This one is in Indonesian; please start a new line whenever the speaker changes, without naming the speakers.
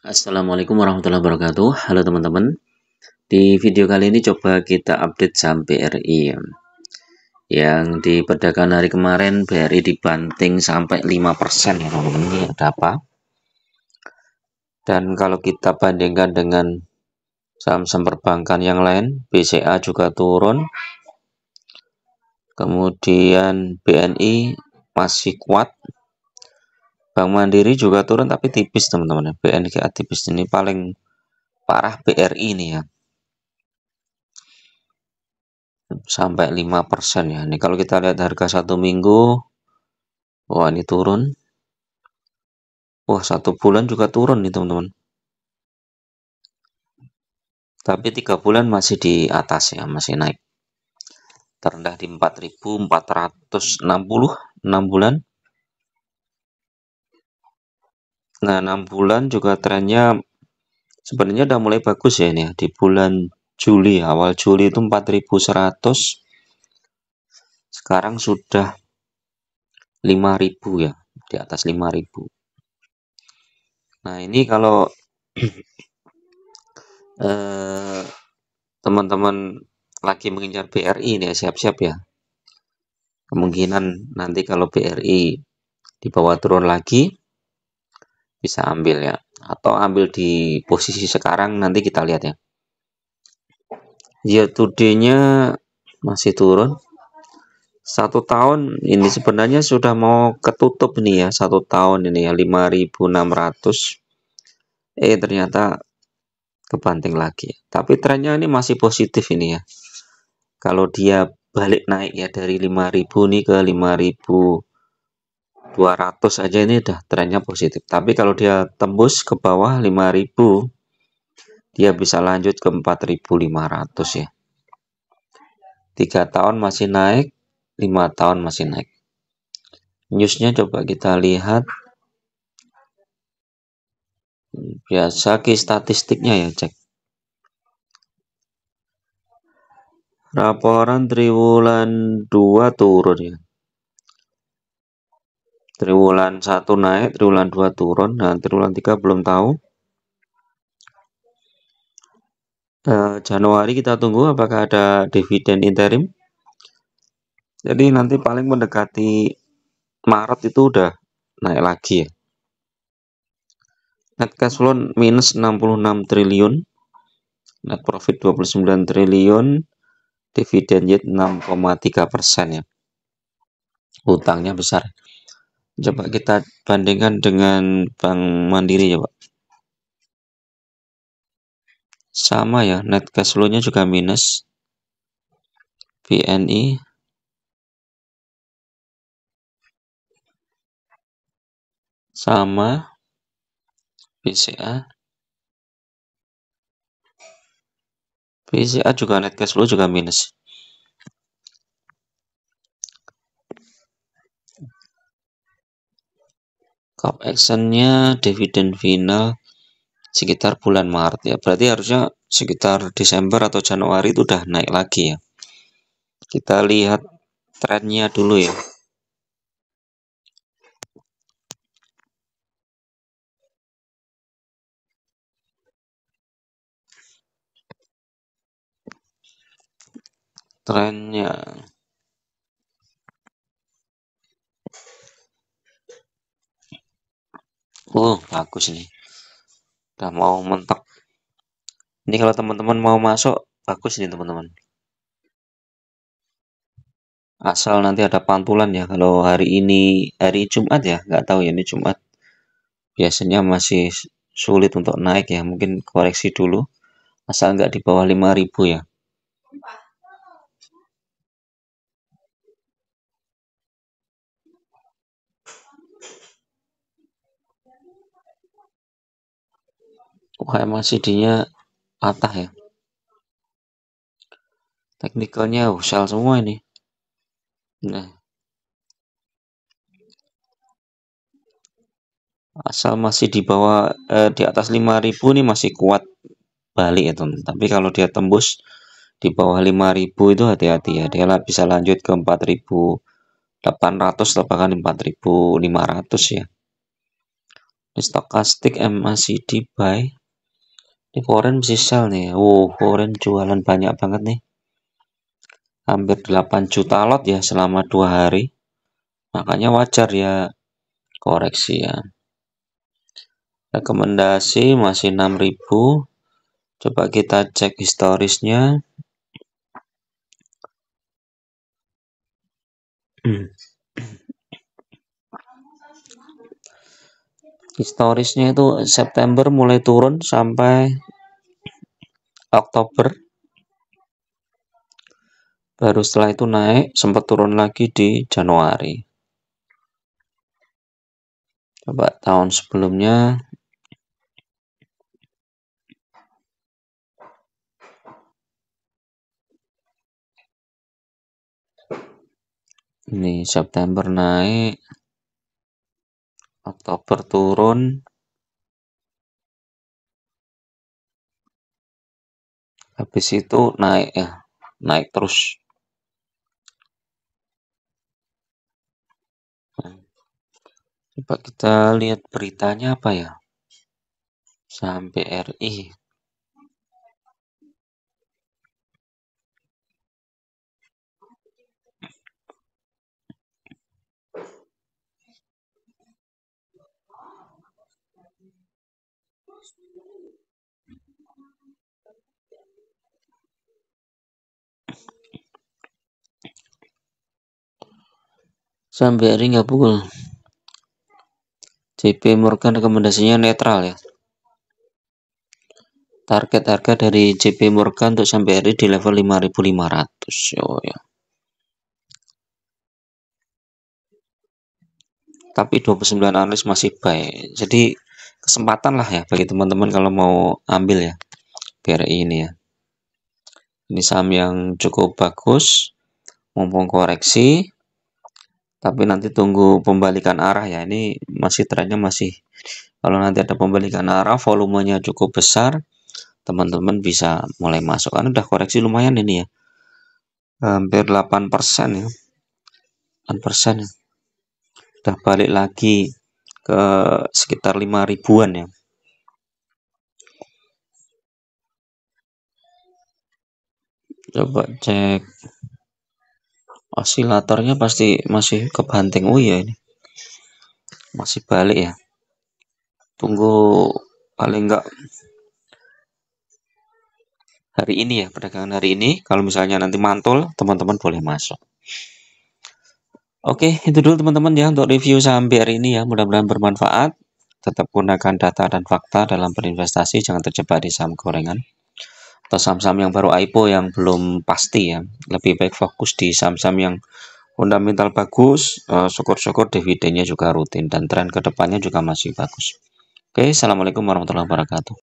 Assalamualaikum warahmatullahi wabarakatuh Halo teman-teman Di video kali ini coba kita update saham BRI Yang di perdagangan hari kemarin BRI dibanting sampai 5% ya teman-teman Ini ada apa? Dan kalau kita bandingkan dengan saham-saham perbankan yang lain BCA juga turun Kemudian BNI masih kuat Bank Mandiri juga turun tapi tipis teman-teman. BNGA tipis ini paling parah BRI ini ya. Sampai 5% ya. Ini kalau kita lihat harga satu minggu. Wah ini turun. Wah satu bulan juga turun nih teman-teman. Tapi tiga bulan masih di atas ya. Masih naik. Terendah di 4.460 6 bulan Nah, 6 bulan juga trennya sebenarnya udah mulai bagus ya ini ya. Di bulan Juli, ya. awal Juli itu 4100. Sekarang sudah 5000 ya, di atas 5000. Nah, ini kalau teman eh, teman-teman lagi mengincar BRI nih ya, siap-siap ya. Kemungkinan nanti kalau BRI dibawa turun lagi bisa ambil ya atau ambil di posisi sekarang nanti kita lihat ya year to day nya masih turun satu tahun ini sebenarnya sudah mau ketutup nih ya satu tahun ini ya 5600 eh ternyata kebanting lagi tapi trennya ini masih positif ini ya kalau dia balik naik ya dari 5000 nih ke 5000 200 aja ini udah trennya positif tapi kalau dia tembus ke bawah 5000 dia bisa lanjut ke 4500 ya Tiga tahun masih naik lima tahun masih naik newsnya coba kita lihat biasa ke statistiknya ya cek laporan triwulan 2 turun ya triwulan 1 naik, triwulan 2 turun, dan triwulan 3 belum tahu. E, Januari kita tunggu apakah ada dividen interim. Jadi nanti paling mendekati Maret itu udah naik lagi ya. Net cash flow minus 66 triliun, net profit 29 triliun, dividen yield 6,3 persen ya. Utangnya besar. Coba hmm. kita bandingkan dengan Bank Mandiri ya Pak. Sama ya, net cash flow-nya juga minus. BNI e. sama BCA BCA juga net cash flow juga minus cup actionnya dividen final sekitar bulan Maret ya berarti harusnya sekitar Desember atau Januari itu udah naik lagi ya kita lihat trennya dulu ya
trennya
Uh, bagus nih Udah mau mentok. Ini kalau teman-teman mau masuk, bagus nih teman-teman. Asal nanti ada pantulan ya. Kalau hari ini, hari Jumat ya. Nggak tahu ya, ini Jumat. Biasanya masih sulit untuk naik ya. Mungkin koreksi dulu. Asal nggak di bawah 5000 ya. Wah emang CD-nya patah ya. Teknikalnya usal uh, semua ini. Nah. Asal masih di bawah eh, di atas 5000 ini masih kuat balik ya teman. Tapi kalau dia tembus di bawah 5000 itu hati-hati ya. Dia bisa lanjut ke 4800 bahkan 4500 ya. Stokastik MACD buy. Ini foreign mesti sell nih. Wow, foreign jualan banyak banget nih. Hampir 8 juta lot ya selama dua hari. Makanya wajar ya koreksi ya. Rekomendasi masih 6000. Coba kita cek historisnya. Hmm. historisnya itu September mulai turun sampai Oktober baru setelah itu naik sempat turun lagi di Januari coba tahun
sebelumnya ini September naik Oktober turun.
Habis itu naik ya, naik terus. Coba kita lihat beritanya apa ya. Sampai RI Sampai hari nggak pukul. JP Morgan rekomendasinya netral ya. Target harga dari JP Morgan untuk sampai hari di level 5500 oh ya. Tapi 29 analis masih baik. Jadi kesempatan lah ya bagi teman-teman kalau mau ambil ya BRI ini ya ini saham yang cukup bagus mumpung koreksi tapi nanti tunggu pembalikan arah ya ini masih trennya masih kalau nanti ada pembalikan arah volumenya cukup besar teman-teman bisa mulai masuk kan udah koreksi lumayan ini ya hampir 8% ya 8% ya udah balik lagi ke sekitar 5 ribuan ya coba cek osilatornya pasti masih kebanting oh iya ini masih balik ya tunggu paling enggak hari ini ya perdagangan hari ini kalau misalnya nanti mantul teman-teman boleh masuk Oke, itu dulu teman-teman ya untuk review saham BRI ini ya. Mudah-mudahan bermanfaat. Tetap gunakan data dan fakta dalam berinvestasi, jangan terjebak di saham gorengan. Atau saham-saham yang baru IPO yang belum pasti ya. Lebih baik fokus di saham-saham yang fundamental bagus, eh, syukur-syukur dividennya juga rutin dan tren kedepannya juga masih bagus. Oke, Assalamualaikum warahmatullahi wabarakatuh.